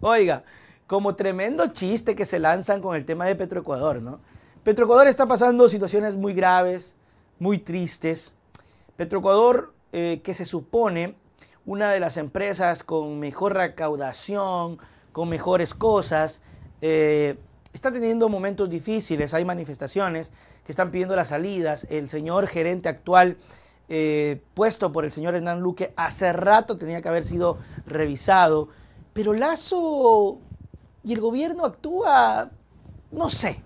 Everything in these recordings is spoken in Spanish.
Oiga, como tremendo chiste que se lanzan con el tema de Petroecuador, ¿no? Petroecuador está pasando situaciones muy graves, muy tristes. Petroecuador, eh, que se supone una de las empresas con mejor recaudación, con mejores cosas, eh, está teniendo momentos difíciles. Hay manifestaciones que están pidiendo las salidas. El señor gerente actual, eh, puesto por el señor Hernán Luque, hace rato tenía que haber sido revisado. Pero Lazo y el gobierno actúa, no sé.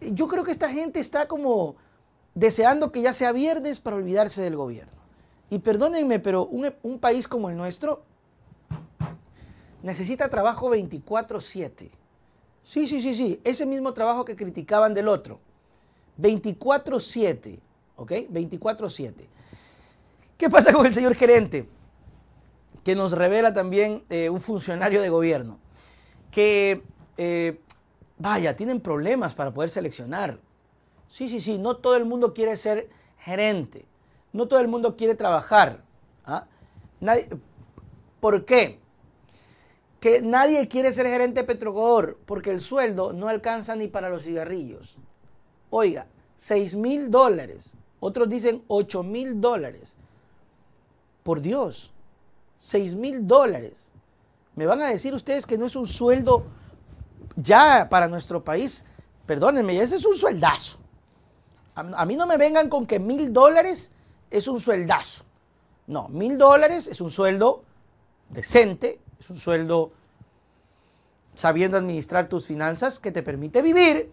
Yo creo que esta gente está como deseando que ya sea viernes para olvidarse del gobierno. Y perdónenme, pero un, país como el nuestro necesita trabajo 24/7. Sí, sí, sí, sí, ese mismo trabajo que criticaban del otro. 24/7, ¿ok? 24/7. ¿Qué pasa con el señor gerente? que nos revela también eh, un funcionario de gobierno, que, eh, vaya, tienen problemas para poder seleccionar. Sí, sí, sí, no todo el mundo quiere ser gerente, no todo el mundo quiere trabajar. ¿ah? Nadie, ¿Por qué? Que nadie quiere ser gerente de porque el sueldo no alcanza ni para los cigarrillos. Oiga, 6 mil dólares, otros dicen 8 mil dólares. Por Dios, 6 mil dólares. Me van a decir ustedes que no es un sueldo ya para nuestro país. Perdónenme, ese es un sueldazo. A, mí no me vengan con que mil dólares es un sueldazo. No, mil dólares es un sueldo decente, es un sueldo sabiendo administrar tus finanzas que te permite vivir.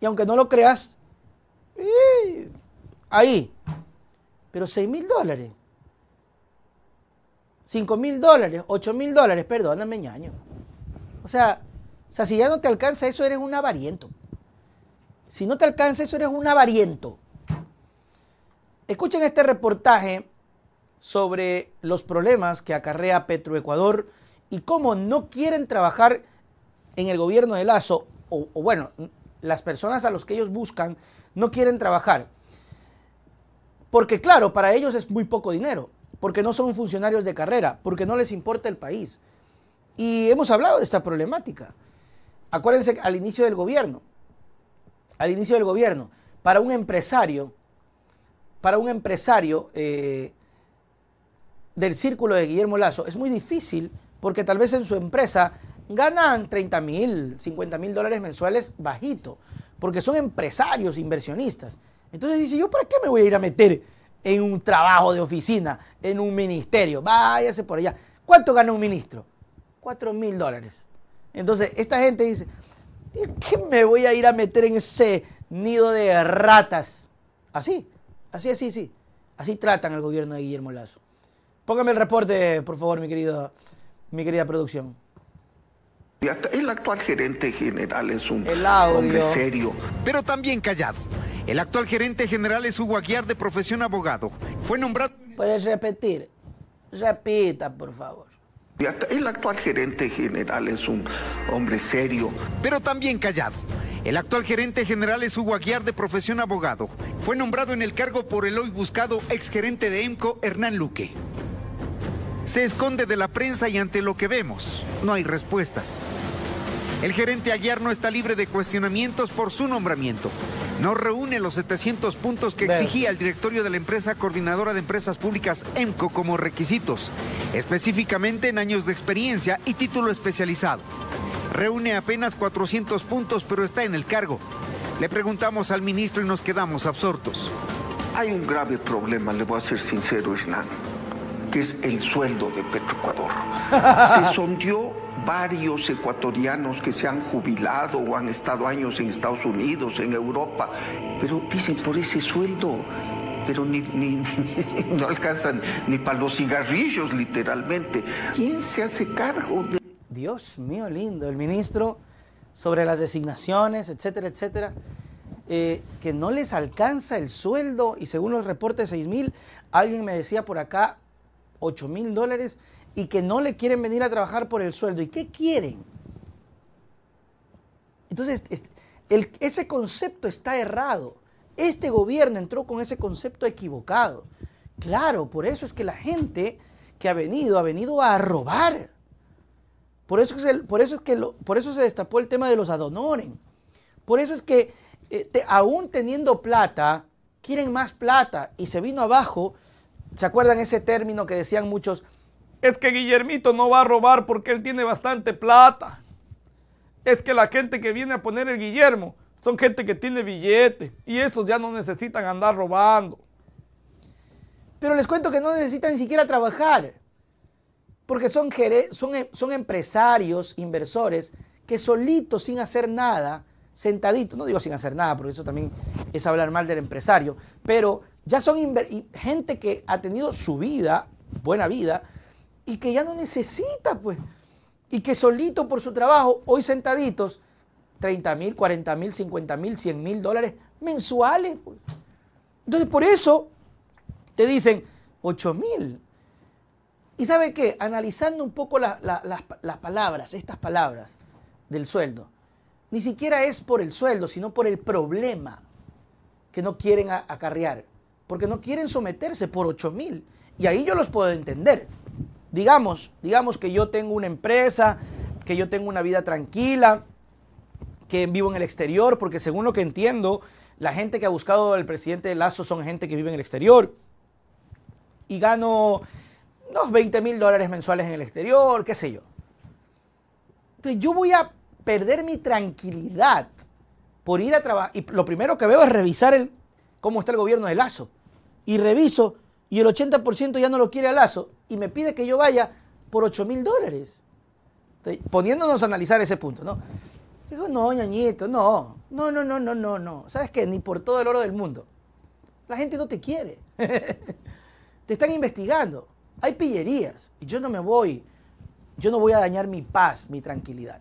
Y aunque no lo creas, eh, ahí. Pero seis mil dólares. 5 mil dólares, 8 mil dólares, perdóname, ñaño. O sea, o sea, si ya no te alcanza eso, eres un avariento. Si no te alcanza eso, eres un avariento. Escuchen este reportaje sobre los problemas que acarrea Petroecuador y cómo no quieren trabajar en el gobierno de Lazo, o, o bueno, las personas a las que ellos buscan no quieren trabajar. Porque claro, para ellos es muy poco dinero porque no son funcionarios de carrera, porque no les importa el país. Y hemos hablado de esta problemática. Acuérdense al inicio del gobierno, al inicio del gobierno, para un empresario, para un empresario eh, del círculo de Guillermo Lazo, es muy difícil porque tal vez en su empresa ganan 30 mil, 50 mil dólares mensuales bajito, porque son empresarios, inversionistas. Entonces dice, ¿yo para qué me voy a ir a meter en un trabajo de oficina, en un ministerio. Váyase por allá. ¿Cuánto gana un ministro? 4 mil dólares. Entonces, esta gente dice, ¿qué me voy a ir a meter en ese nido de ratas? Así, así, así, sí. Así tratan al gobierno de Guillermo Lazo. Póngame el reporte, por favor, mi, querido, mi querida producción. El actual gerente general es un hombre serio. Pero también callado el actual gerente general es Hugo Aguiar, de profesión abogado. Fue nombrado... ¿Puedes repetir? Repita, por favor. El actual gerente general es un hombre serio. Pero también callado. El actual gerente general es Hugo Aguiar, de profesión abogado. Fue nombrado en el cargo por el hoy buscado exgerente de EMCO, Hernán Luque. Se esconde de la prensa y ante lo que vemos, no hay respuestas. El gerente Aguiar no está libre de cuestionamientos por su nombramiento no reúne los 700 puntos que exigía el directorio de la empresa coordinadora de empresas públicas EMCO como requisitos, específicamente en años de experiencia y título especializado. Reúne apenas 400 puntos, pero está en el cargo. Le preguntamos al ministro y nos quedamos absortos. Hay un grave problema, le voy a ser sincero, Hernán, que es el sueldo de Petroecuador. Se sondió varios ecuatorianos que se han jubilado o han estado años en Estados Unidos, en Europa, pero dicen por ese sueldo, pero ni, no alcanzan ni para los cigarrillos literalmente. ¿Quién se hace cargo de... Dios mío, lindo, el ministro sobre las designaciones, etcétera, etcétera. Eh, que no les alcanza el sueldo y según los reportes 6 mil, alguien me decía por acá 8 mil dólares y que no le quieren venir a trabajar por el sueldo. ¿Y qué quieren? Entonces, este, ese concepto está errado. Este gobierno entró con ese concepto equivocado. Claro, por eso es que la gente que ha venido, ha venido a robar. Por eso, por eso, es que por eso se destapó el tema de los adonoren. Por eso es que eh, aún teniendo plata, quieren más plata y se vino abajo. ¿Se acuerdan ese término que decían muchos? Es que Guillermito no va a robar porque él tiene bastante plata. Es que la gente que viene a poner el Guillermo son gente que tiene billete y esos ya no necesitan andar robando. Pero les cuento que no necesitan ni siquiera trabajar, porque son, son, em, son empresarios, inversores, que solitos, sin hacer nada, sentaditos, no digo sin hacer nada, porque eso también es hablar mal del empresario, pero ya son gente que ha tenido su vida, buena vida, y que ya no necesita, pues. Y que solito por su trabajo, hoy sentaditos, 30 mil, 40 mil, 50 mil, 100 mil dólares mensuales, pues. Entonces, por eso te dicen 8 mil. ¿Y sabe qué? Analizando un poco las, las palabras, estas palabras del sueldo, ni siquiera es por el sueldo, sino por el problema que no quieren acarrear, porque no quieren someterse por 8 mil. Y ahí yo los puedo entender. Digamos, digamos que yo tengo una empresa, que yo tengo una vida tranquila, que vivo en el exterior, porque según lo que entiendo, la gente que ha buscado el presidente de Lazo son gente que vive en el exterior. Y gano unos 20 mil dólares mensuales en el exterior, qué sé yo. Entonces yo voy a perder mi tranquilidad por ir a trabajar. Y lo primero que veo es revisar el, cómo está el gobierno de Lazo. Y reviso y el 80% ya no lo quiere a Lazo y me pide que yo vaya por 8 mil dólares. Poniéndonos a analizar ese punto, ¿no? Digo, no, ñañito, no, no, no, no, no, no, no. ¿Sabes qué? Ni por todo el oro del mundo. La gente no te quiere. te están investigando. Hay pillerías. Y yo no me voy, yo no voy a dañar mi paz, mi tranquilidad.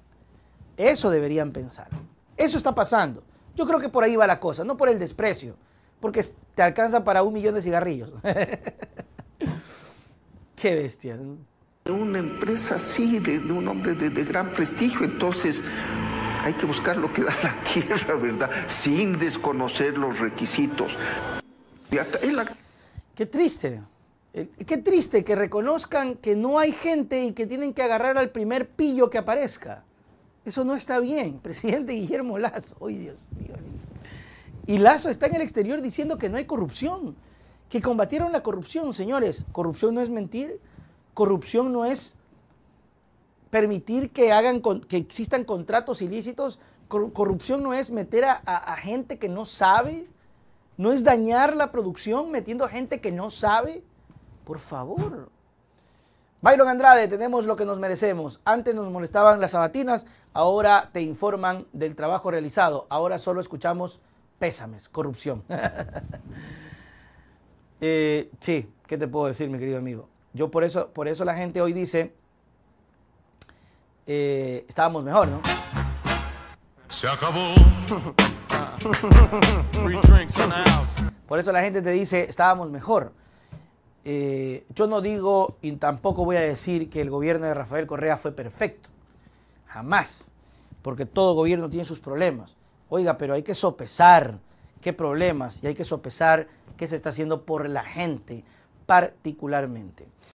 Eso deberían pensar. Eso está pasando. Yo creo que por ahí va la cosa, no por el desprecio porque te alcanza para un millón de cigarrillos. Qué bestia. De Una empresa así, de, un hombre de, de gran prestigio, entonces hay que buscar lo que da la tierra, ¿verdad? Sin desconocer los requisitos. Qué triste. Eh, qué triste que reconozcan que no hay gente y que tienen que agarrar al primer pillo que aparezca. Eso no está bien, presidente Guillermo Lazo. ¡Ay, Dios mío! Y Lazo está en el exterior diciendo que no hay corrupción, que combatieron la corrupción. Señores, corrupción no es mentir, corrupción no es permitir que, hagan que existan contratos ilícitos, corrupción no es meter a, gente que no sabe, no es dañar la producción metiendo a gente que no sabe. Por favor. Byron Andrade, tenemos lo que nos merecemos. Antes nos molestaban las sabatinas, ahora te informan del trabajo realizado. Ahora solo escuchamos pésames, corrupción. Eh, sí, ¿qué te puedo decir, mi querido amigo? Yo por eso, por eso la gente hoy dice, eh, estábamos mejor, ¿no? Se acabó. Por eso la gente te dice, estábamos mejor. Eh, yo no digo y tampoco voy a decir que el gobierno de Rafael Correa fue perfecto. Jamás. Porque todo gobierno tiene sus problemas. Oiga, pero hay que sopesar qué problemas y hay que sopesar qué se está haciendo por la gente particularmente.